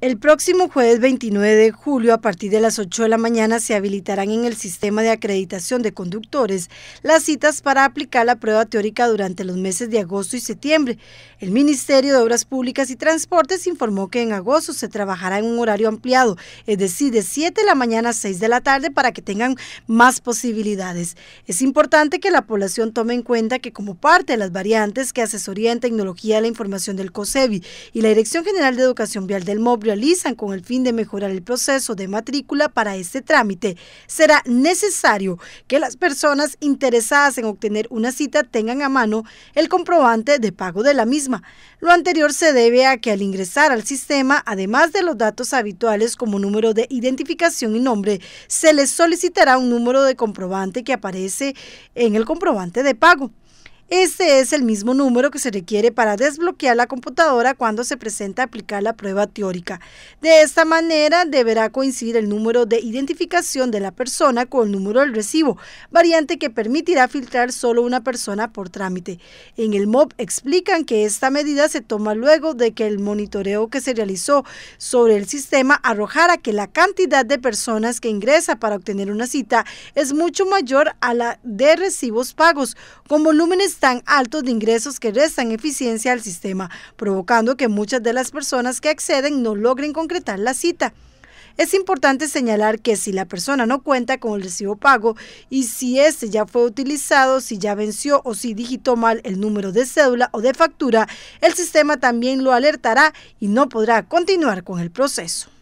El próximo jueves 29 de julio, a partir de las 8 de la mañana, se habilitarán en el sistema de acreditación de conductores las citas para aplicar la prueba teórica durante los meses de agosto y septiembre. El Ministerio de Obras Públicas y Transportes informó que en agosto se trabajará en un horario ampliado, es decir, de 7 de la mañana a 6 de la tarde, para que tengan más posibilidades. Es importante que la población tome en cuenta que como parte de las variantes que Asesoría en Tecnología de la Información del COSEBI y la Dirección General de Educación Vial del MOBRE realizan con el fin de mejorar el proceso de matrícula para este trámite, será necesario que las personas interesadas en obtener una cita tengan a mano el comprobante de pago de la misma. Lo anterior se debe a que al ingresar al sistema, además de los datos habituales como número de identificación y nombre, se les solicitará un número de comprobante que aparece en el comprobante de pago. Este es el mismo número que se requiere para desbloquear la computadora cuando se presenta a aplicar la prueba teórica. De esta manera deberá coincidir el número de identificación de la persona con el número del recibo, variante que permitirá filtrar solo una persona por trámite. En el MOB explican que esta medida se toma luego de que el monitoreo que se realizó sobre el sistema arrojara que la cantidad de personas que ingresa para obtener una cita es mucho mayor a la de recibos pagos, con volúmenes tan altos de ingresos que restan eficiencia al sistema, provocando que muchas de las personas que acceden no logren concretar la cita. Es importante señalar que si la persona no cuenta con el recibo pago y si este ya fue utilizado, si ya venció o si digitó mal el número de cédula o de factura, el sistema también lo alertará y no podrá continuar con el proceso.